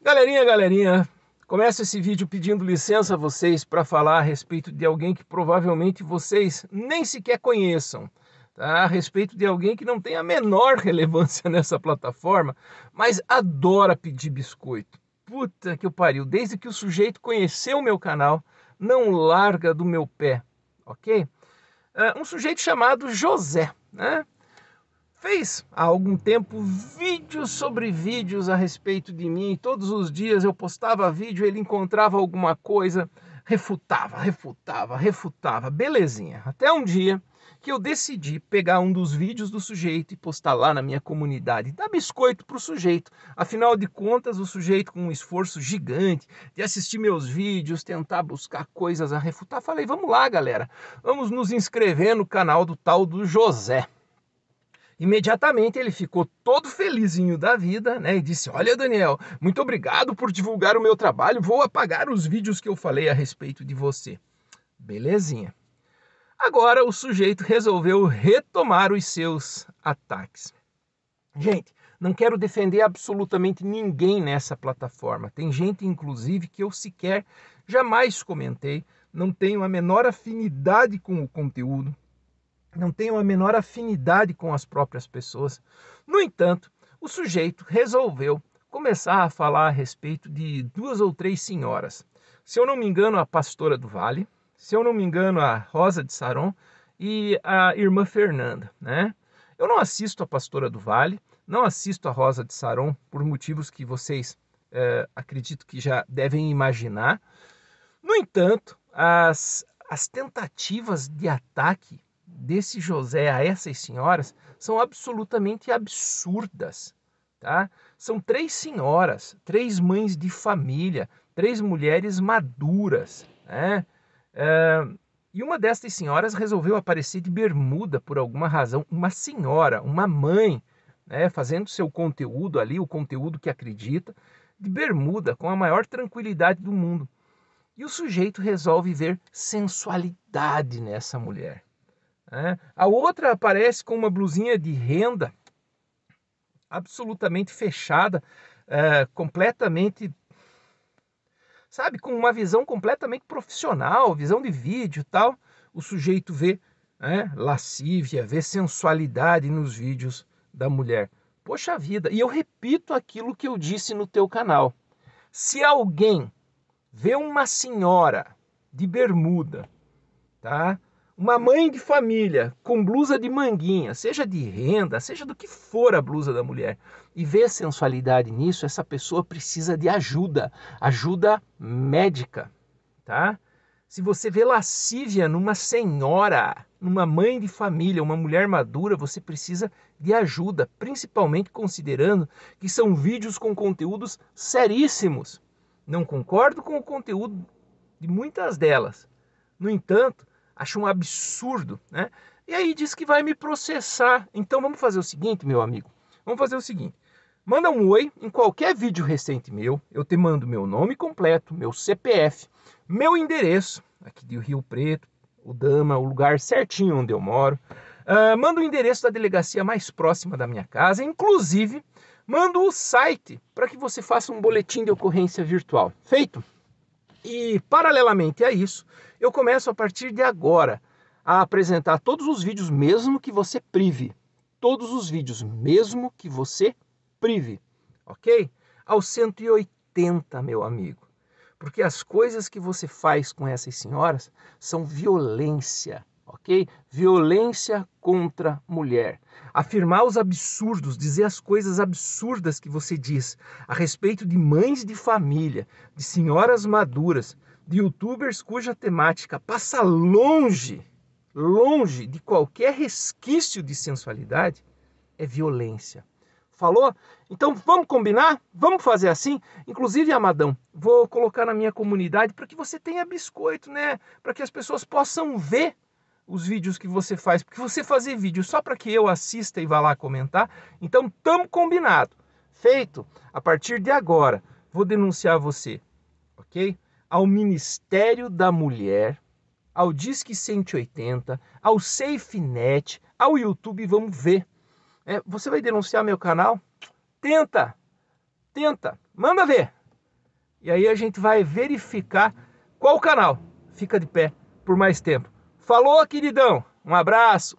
Galerinha, galerinha, começo esse vídeo pedindo licença a vocês para falar a respeito de alguém que provavelmente vocês nem sequer conheçam, tá? a respeito de alguém que não tem a menor relevância nessa plataforma, mas adora pedir biscoito. Puta que o pariu, desde que o sujeito conheceu o meu canal, não larga do meu pé, ok? Ah, um sujeito chamado José, né? fez há algum tempo vídeos sobre vídeos a respeito de mim. Todos os dias eu postava vídeo, ele encontrava alguma coisa, refutava, refutava, refutava. Belezinha. Até um dia que eu decidi pegar um dos vídeos do sujeito e postar lá na minha comunidade, dar biscoito para o sujeito. Afinal de contas, o sujeito, com um esforço gigante de assistir meus vídeos, tentar buscar coisas a refutar, falei: vamos lá, galera, vamos nos inscrever no canal do tal do José. Imediatamente ele ficou todo felizinho da vida, né? E disse: Olha, Daniel, muito obrigado por divulgar o meu trabalho, vou apagar os vídeos que eu falei a respeito de você. Belezinha. Agora o sujeito resolveu retomar os seus ataques. Gente, não quero defender absolutamente ninguém nessa plataforma. Tem gente, inclusive, que eu sequer jamais comentei, não tenho a menor afinidade com o conteúdo não tenham a menor afinidade com as próprias pessoas. No entanto, o sujeito resolveu começar a falar a respeito de duas ou três senhoras. Se eu não me engano, a pastora do Vale, se eu não me engano, a Rosa de Saron e a irmã Fernanda, né? Eu não assisto a pastora do Vale, não assisto a Rosa de Saron por motivos que vocês é, acredito que já devem imaginar. No entanto, as, as tentativas de ataque desse José a essas senhoras são absolutamente absurdas, tá? São três senhoras, três mães de família, três mulheres maduras, né? É, e uma destas senhoras resolveu aparecer de bermuda por alguma razão, uma senhora, uma mãe, né, fazendo seu conteúdo ali, o conteúdo que acredita, de bermuda, com a maior tranquilidade do mundo. E o sujeito resolve ver sensualidade nessa mulher. Né? A outra aparece com uma blusinha de renda absolutamente fechada, é, completamente, sabe, com uma visão completamente profissional, visão de vídeo tal. O sujeito vê é, lascívia, vê sensualidade nos vídeos da mulher. Poxa vida, e eu repito aquilo que eu disse no teu canal. Se alguém vê uma senhora de bermuda, tá? Uma mãe de família com blusa de manguinha, seja de renda, seja do que for a blusa da mulher, e vê sensualidade nisso, essa pessoa precisa de ajuda, ajuda médica, tá? Se você vê lascívia numa senhora, numa mãe de família, uma mulher madura, você precisa de ajuda, principalmente considerando que são vídeos com conteúdos seríssimos. Não concordo com o conteúdo de muitas delas. No entanto, Acha um absurdo, né? E aí diz que vai me processar. Então vamos fazer o seguinte, meu amigo. Vamos fazer o seguinte. Manda um oi em qualquer vídeo recente meu. Eu te mando meu nome completo, meu CPF, meu endereço, aqui de Rio Preto, o Dama, o lugar certinho onde eu moro. Uh, manda o endereço da delegacia mais próxima da minha casa, inclusive manda o site para que você faça um boletim de ocorrência virtual. Feito? E paralelamente a isso, eu começo a partir de agora a apresentar todos os vídeos, mesmo que você prive. Todos os vídeos, mesmo que você prive. Ok? Aos 180, meu amigo. Porque as coisas que você faz com essas senhoras são violência, ok? Violência contra mulher. Afirmar os absurdos, dizer as coisas absurdas que você diz a respeito de mães de família, de senhoras maduras, de youtubers cuja temática passa longe, longe de qualquer resquício de sensualidade, é violência. Falou? Então vamos combinar? Vamos fazer assim? Inclusive, Amadão, vou colocar na minha comunidade para que você tenha biscoito, né? Para que as pessoas possam ver os vídeos que você faz, porque você fazer vídeo só para que eu assista e vá lá comentar, então tamo combinado. Feito. A partir de agora, vou denunciar você, ok? ao Ministério da Mulher, ao Disque 180, ao SafeNet, ao YouTube, vamos ver. É, você vai denunciar meu canal? Tenta! Tenta! Manda ver! E aí a gente vai verificar qual canal fica de pé por mais tempo. Falou, queridão! Um abraço!